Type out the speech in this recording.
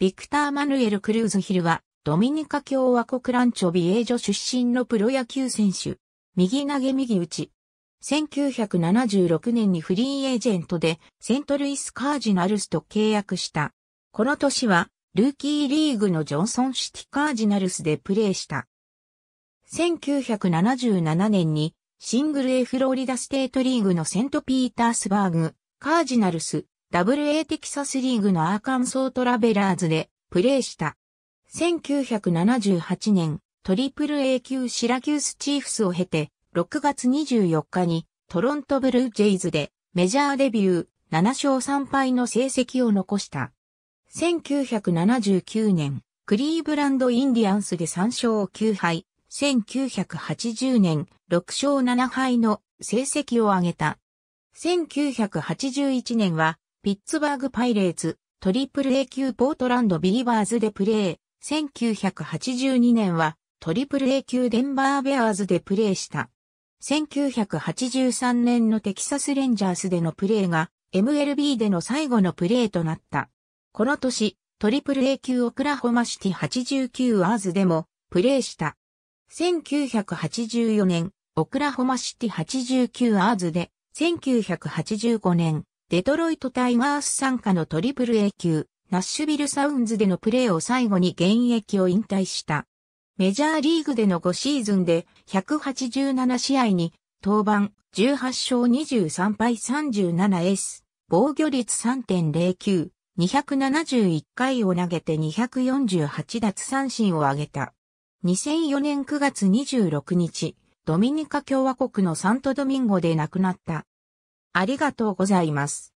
ビクター・マヌエル・クルーズヒルは、ドミニカ共和国ランチョビエージョ出身のプロ野球選手。右投げ右打ち。1976年にフリーエージェントでセントルイス・カージナルスと契約した。この年は、ルーキーリーグのジョンソンシティ・カージナルスでプレーした。1977年にシングル A フロリダステートリーグのセントピータースバーグ、カージナルス、WA テキサスリーグのアーカンソートラベラーズでプレーした。1978年、トリプル A 級シラキュースチーフスを経て、6月24日にトロントブルージェイズでメジャーデビュー7勝3敗の成績を残した。1979年、クリーブランドインディアンスで3勝9敗、1980年6勝7敗の成績を上げた。1981年はピッツバーグパイレーツ、トリプル A 級ポートランドビーバーズでプレー、1982年はトリプル A 級デンバーベアーズでプレーした。1983年のテキサスレンジャースでのプレーが MLB での最後のプレーとなった。この年、トリプル A 級オクラホマシティ89アーズでもプレーした。1984年、オクラホマシティ89アーズで、1985年、デトロイトタイガース参加のトリプル A 級、ナッシュビルサウンズでのプレーを最後に現役を引退した。メジャーリーグでの5シーズンで187試合に登板18勝23敗 37S、防御率3.09、271回を投げて248奪三振を挙げた。2004年9月26日、ドミニカ共和国のサントドミンゴで亡くなった。ありがとうございます。